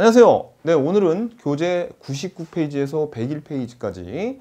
안녕하세요. 네, 오늘은 교재 99페이지에서 101페이지까지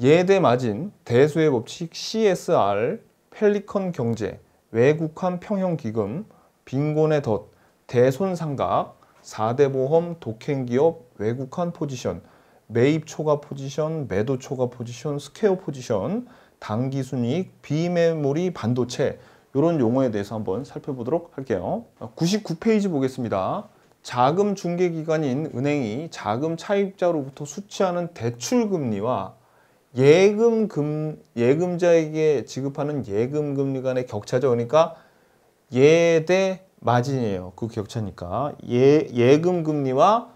예대 마진, 대수의 법칙, CSR, 펠리컨 경제, 외국환 평형기금, 빈곤의 덫, 대손상각, 4대 보험, 독행기업, 외국환 포지션, 매입 초과 포지션, 매도 초과 포지션, 스퀘어 포지션, 당기순익 비메모리 반도체 이런 용어에 대해서 한번 살펴보도록 할게요. 99페이지 보겠습니다. 자금 중개 기관인 은행이 자금 차입자로부터 수취하는 대출 금리와 예금 금 예금자에게 지급하는 예금 금리 간의 격차죠. 그러니까 예대 마진이에요. 그 격차니까 예 예금 금리와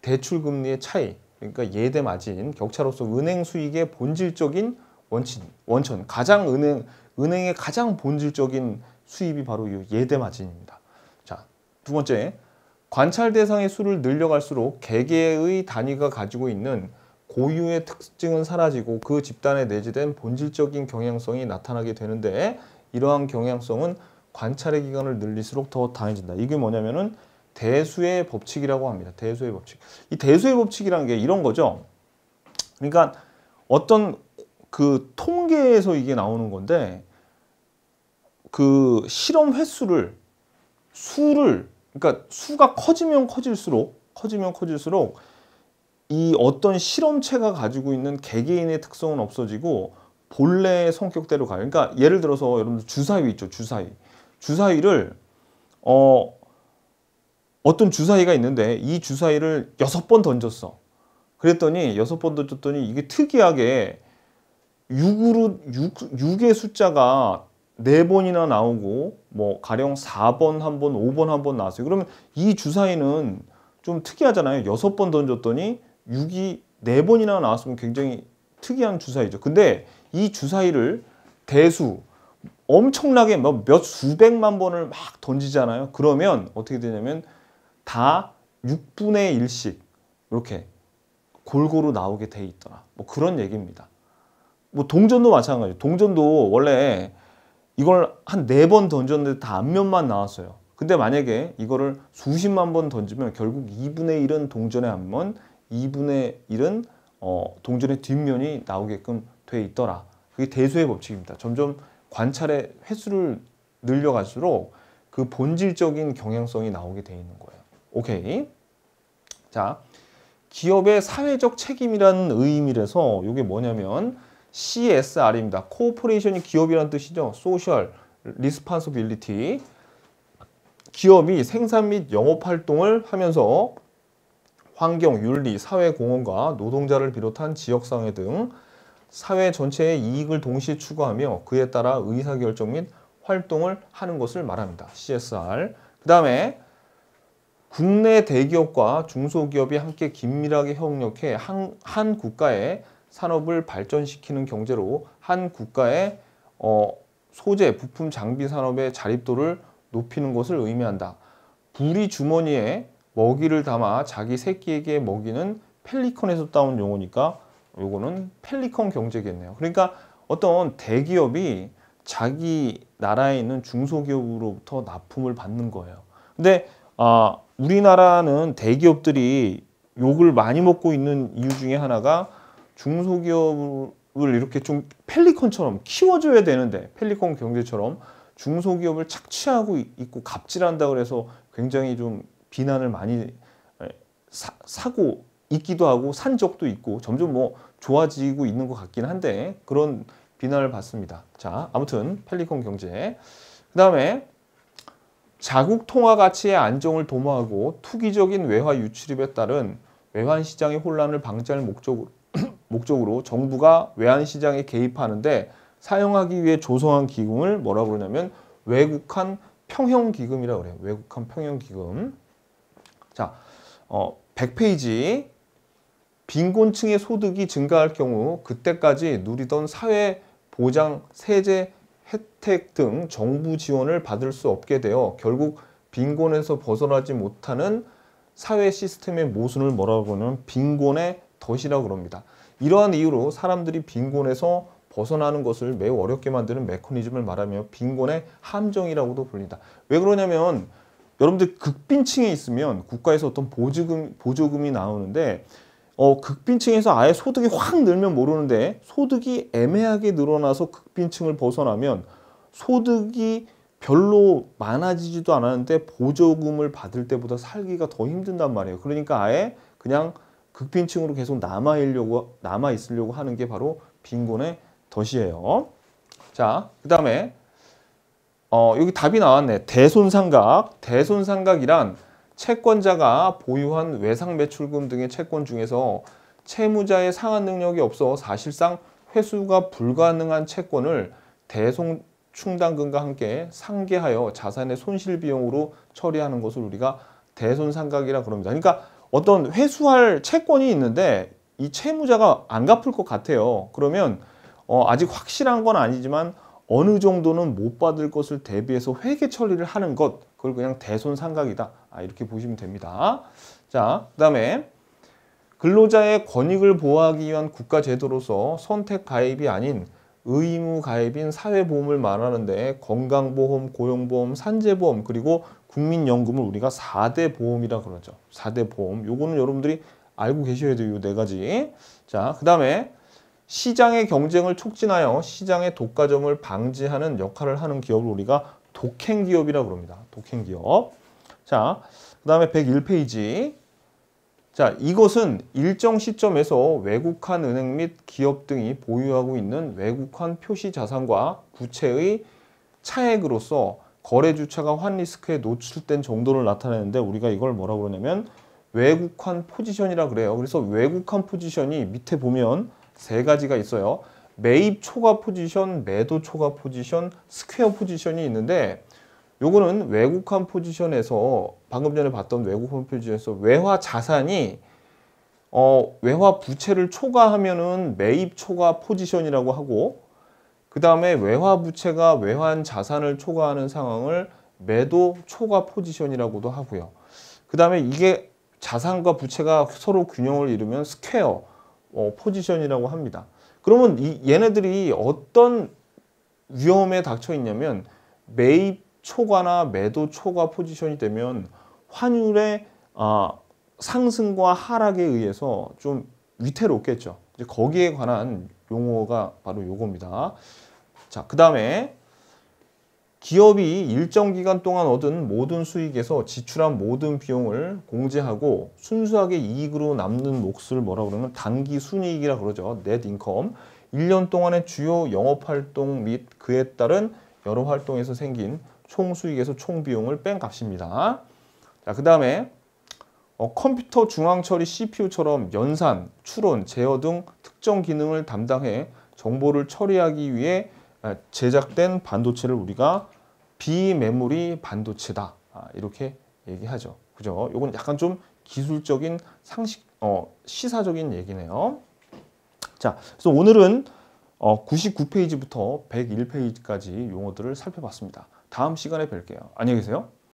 대출 금리의 차이. 그러니까 예대 마진 격차로서 은행 수익의 본질적인 원천 원천 가장 은행 은행의 가장 본질적인 수입이 바로 이 예대 마진입니다. 자, 두 번째 관찰 대상의 수를 늘려갈수록 개개의 단위가 가지고 있는 고유의 특징은 사라지고 그 집단에 내재된 본질적인 경향성이 나타나게 되는데 이러한 경향성은 관찰의 기간을 늘릴수록 더당해진다 이게 뭐냐면은 대수의 법칙이라고 합니다. 대수의 법칙. 이 대수의 법칙이라는 게 이런 거죠. 그러니까 어떤 그 통계에서 이게 나오는 건데 그 실험 횟수를 수를 그러니까 수가 커지면 커질수록 커지면 커질수록 이 어떤 실험체가 가지고 있는 개개인의 특성은 없어지고 본래의 성격대로 가요. 그러니까 예를 들어서 여러분들 주사위 있죠. 주사위. 주사위를 어 어떤 주사위가 있는데 이 주사위를 여섯 번 던졌어. 그랬더니 여섯 번 던졌더니 이게 특이하게 6으로 6, 6의 숫자가 4 번이나 나오고 뭐 가령 4번 한 번, 5번 한 번 나왔어요. 그러면 이 주사위는 좀 특이하잖아요. 6번 던졌더니 6이 4번이나 나왔으면 굉장히 특이한 주사위죠. 근데 이 주사위를 대수 엄청나게 뭐 몇 수백만 번을 막 던지잖아요. 그러면 어떻게 되냐면 다 6분의 1씩 이렇게 골고루 나오게 돼 있더라. 뭐 그런 얘기입니다. 뭐 동전도 마찬가지. 동전도 원래 이걸 한 네 번 던졌는데 다 앞면만 나왔어요. 근데 만약에 이거를 수십만 번 던지면 결국 2분의 1은 동전의 앞면, 2분의 1은 어, 동전의 뒷면이 나오게끔 돼 있더라. 그게 대수의 법칙입니다. 점점 관찰의 횟수를 늘려갈수록 그 본질적인 경향성이 나오게 돼 있는 거예요. 오케이. 자, 기업의 사회적 책임이라는 의미라서 이게 뭐냐면 CSR입니다. 코퍼레이션이 기업이라 뜻이죠. 소셜 리스판서빌리티 기업이 생산 및 영업 활동을 하면서 환경, 윤리, 사회 공헌과 노동자를 비롯한 지역 사회 등 사회 전체의 이익을 동시에 추구하며 그에 따라 의사결정 및 활동을 하는 것을 말합니다. CSR. 그 다음에 국내 대기업과 중소기업이 함께 긴밀하게 협력해 한, 한 국가의 산업을 발전시키는 경제로 한 국가의 어, 소재, 부품, 장비 산업의 자립도를 높이는 것을 의미한다. 부리 주머니에 먹이를 담아 자기 새끼에게 먹이는 펠리컨에서 따온 용어니까 요거는 펠리컨 경제겠네요. 그러니까 어떤 대기업이 자기 나라에 있는 중소기업으로부터 납품을 받는 거예요. 근데 아, 우리나라는 대기업들이 욕을 많이 먹고 있는 이유 중에 하나가 중소기업을 이렇게 좀 펠리컨처럼 키워줘야 되는데 펠리컨 경제처럼 중소기업을 착취하고 있고 갑질한다 그래서 굉장히 좀 비난을 많이 사, 고 있기도 하고 산 적도 있고 점점 뭐 좋아지고 있는 것 같긴 한데 그런 비난을 받습니다. 자 아무튼 펠리콘 경제 그 다음에 자국 통화 가치의 안정을 도모하고 투기적인 외화 유출입에 따른 외환 시장의 혼란을 방지할 목적으로 목적으로 정부가 외환시장에 개입하는데 사용하기 위해 조성한 기금을 뭐라 고 그러냐면 외국한 평형기금이라고 그래요. 외국한 평형기금. 자, 어, 100페이지 빈곤층의 소득이 증가할 경우 그때까지 누리던 사회 보장, 세제, 혜택 등 정부 지원을 받을 수 없게 되어 결국 빈곤에서 벗어나지 못하는 사회 시스템의 모순을 뭐라고 하면 빈곤의 덫이라고 그럽니다. 이러한 이유로 사람들이 빈곤에서 벗어나는 것을 매우 어렵게 만드는 메커니즘을 말하며 빈곤의 함정이라고도 불린다. 왜 그러냐면 여러분들 극빈층에 있으면 국가에서 어떤 보조금, 보조금이 나오는데 어, 극빈층에서 아예 소득이 확 늘면 모르는데 소득이 애매하게 늘어나서 극빈층을 벗어나면 소득이 별로 많아지지도 않았는데 보조금을 받을 때보다 살기가 더 힘든단 말이에요. 그러니까 아예 그냥 극빈층으로 계속 남아 있려고 남아 있으려고 하는 게 바로 빈곤의 덫이에요. 자, 그다음에 어, 여기 답이 나왔네. 대손상각. 대손상각이란 채권자가 보유한 외상 매출금 등의 채권 중에서 채무자의 상환 능력이 없어 사실상 회수가 불가능한 채권을 대손 충당금과 함께 상계하여 자산의 손실 비용으로 처리하는 것을 우리가 대손상각이라 그럽니다. 그러니까 어떤 회수할 채권이 있는데 이 채무자가 안 갚을 것 같아요. 그러면 어, 아직 확실한 건 아니지만 어느 정도는 못 받을 것을 대비해서 회계 처리를 하는 것 그걸 그냥 대손상각이다 아, 이렇게 보시면 됩니다. 자, 그 다음에 근로자의 권익을 보호하기 위한 국가제도로서 선택 가입이 아닌 의무 가입인 사회보험을 말하는데 건강보험, 고용보험, 산재보험 그리고 국민연금을 우리가 4대 보험이라 그러죠. 4대 보험. 요거는 여러분들이 알고 계셔야 돼요. 요네 가지. 자, 그 다음에 시장의 경쟁을 촉진하여 시장의 독과점을 방지하는 역할을 하는 기업을 우리가 독행기업이라 그럽니다. 독행기업. 자, 그 다음에 101페이지. 자, 이것은 일정 시점에서 외국한 은행 및 기업 등이 보유하고 있는 외국한 표시 자산과 구체의 차액으로서 거래 주체가 환 리스크에 노출된 정도를 나타내는데 우리가 이걸 뭐라고 그러냐면 외국환 포지션이라 그래요. 그래서 외국환 포지션이 밑에 보면 세 가지가 있어요. 매입 초과 포지션, 매도 초과 포지션, 스퀘어 포지션이 있는데 요거는 외국환 포지션에서 방금 전에 봤던 외국환 포지션에서 외화 자산이 어, 외화 부채를 초과하면은 매입 초과 포지션이라고 하고 그 다음에 외화 부채가 외환 자산을 초과하는 상황을 매도 초과 포지션이라고도 하고요. 그 다음에 이게 자산과 부채가 서로 균형을 이루면 스퀘어 어, 포지션이라고 합니다. 그러면 이, 얘네들이 어떤 위험에 닥쳐 있냐면 매입 초과나 매도 초과 포지션이 되면 환율의 어, 상승과 하락에 의해서 좀 위태롭겠죠. 거기에 관한 용어가 바로 요겁니다. 자, 그 다음에 기업이 일정 기간 동안 얻은 모든 수익에서 지출한 모든 비용을 공제하고 순수하게 이익으로 남는 몫을 뭐라 고 그러면 단기 순이익이라 그러죠. 넷 인컴. 1년 동안의 주요 영업활동 및 그에 따른 여러 활동에서 생긴 총수익에서 총비용을 뺀 값입니다. 자, 그 다음에 어, 컴퓨터 중앙 처리 CPU처럼 연산, 추론, 제어 등 특정 기능을 담당해 정보를 처리하기 위해 아, 제작된 반도체를 우리가 비메모리 반도체다 아, 이렇게 얘기하죠. 그죠? 이건 약간 좀 기술적인 상식, 어, 시사적인 얘기네요. 자, 그래서 오늘은 어, 99페이지부터 101페이지까지 용어들을 살펴봤습니다. 다음 시간에 뵐게요. 안녕히 계세요.